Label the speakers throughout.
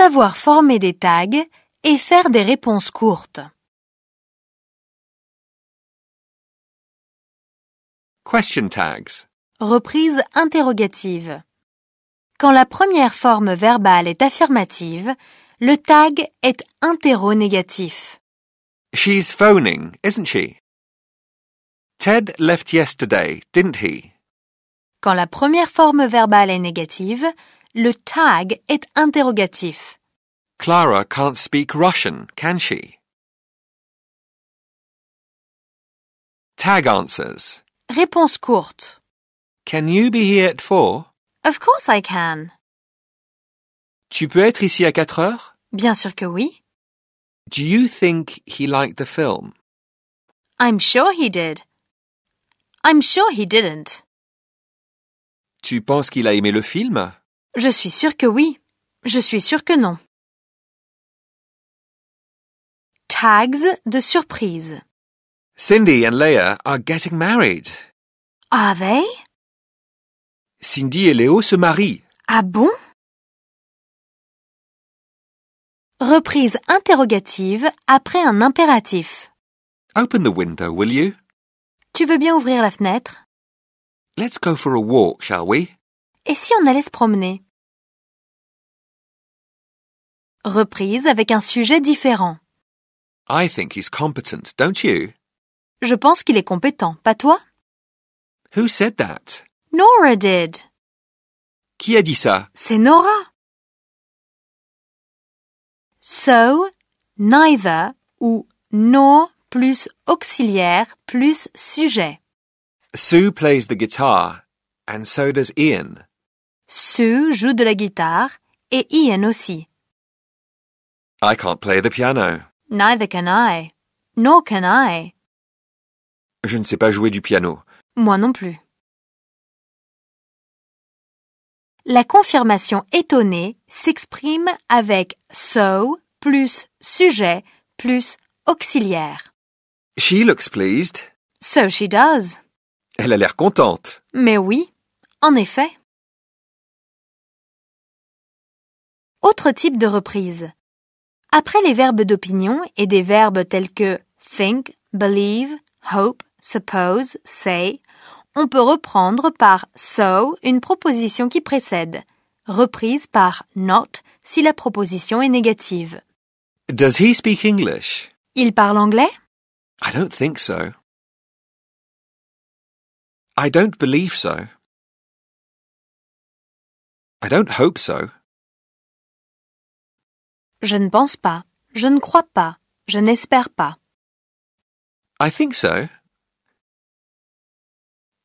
Speaker 1: savoir former des tags et faire des réponses courtes.
Speaker 2: Question tags.
Speaker 1: Reprise interrogative. Quand la première forme
Speaker 3: verbale est affirmative, le tag est interro
Speaker 4: She's phoning, isn't she? Ted left yesterday, didn't he?
Speaker 3: Quand la première forme verbale est négative, le tag est
Speaker 1: interrogatif.
Speaker 2: Clara can't speak Russian, can she? Tag answers.
Speaker 1: Réponse courte.
Speaker 2: Can you be here at four?
Speaker 1: Of course I can.
Speaker 4: Tu peux être ici à quatre heures?
Speaker 3: Bien sûr que oui.
Speaker 4: Do you think he liked the film?
Speaker 3: I'm sure he did. I'm sure he didn't.
Speaker 2: Tu penses qu'il a aimé le film?
Speaker 1: Je suis sûre que oui. Je suis sûre que non. Tags de surprise.
Speaker 2: Cindy and Leah are getting married. Are they? Cindy et Léo se marient.
Speaker 1: Ah bon? Reprise interrogative après un
Speaker 4: impératif. Open the window, will you?
Speaker 1: Tu veux bien ouvrir la fenêtre?
Speaker 2: Let's go for a walk, shall we?
Speaker 1: Et si on allait se promener Reprise avec un sujet différent.
Speaker 2: I think
Speaker 4: he's competent, don't you?
Speaker 1: Je pense qu'il est compétent, pas toi?
Speaker 4: Who
Speaker 2: said that?
Speaker 1: Nora did.
Speaker 2: Qui a dit ça?
Speaker 1: C'est Nora. So, neither ou nor plus auxiliaire plus sujet.
Speaker 4: Sue plays the guitar and so does Ian.
Speaker 3: Sue joue de la guitare et Ian aussi.
Speaker 4: I can't play the piano.
Speaker 3: Neither can I.
Speaker 1: Nor can I.
Speaker 2: Je ne sais pas jouer du piano.
Speaker 1: Moi non plus. La confirmation étonnée s'exprime avec so plus sujet plus auxiliaire.
Speaker 2: She looks pleased.
Speaker 1: So she does.
Speaker 2: Elle a l'air contente.
Speaker 1: Mais oui, en effet. Autre type de reprise. Après les verbes d'opinion et des verbes tels
Speaker 3: que think, believe, hope, suppose, say, on peut reprendre par so une proposition qui précède, reprise par not
Speaker 1: si la proposition est négative.
Speaker 2: Does he speak English?
Speaker 1: Il parle anglais?
Speaker 2: I don't think so. I don't believe so. I don't hope so.
Speaker 1: Je ne pense pas. Je ne crois pas. Je n'espère pas.
Speaker 2: I think so.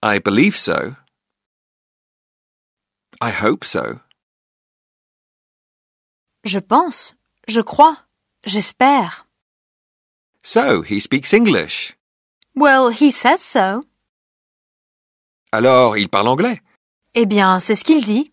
Speaker 2: I believe so. I hope so.
Speaker 1: Je pense, je crois, j'espère.
Speaker 2: So, he speaks English.
Speaker 1: Well, he says so.
Speaker 2: Alors, il parle anglais. Eh bien, c'est ce qu'il dit.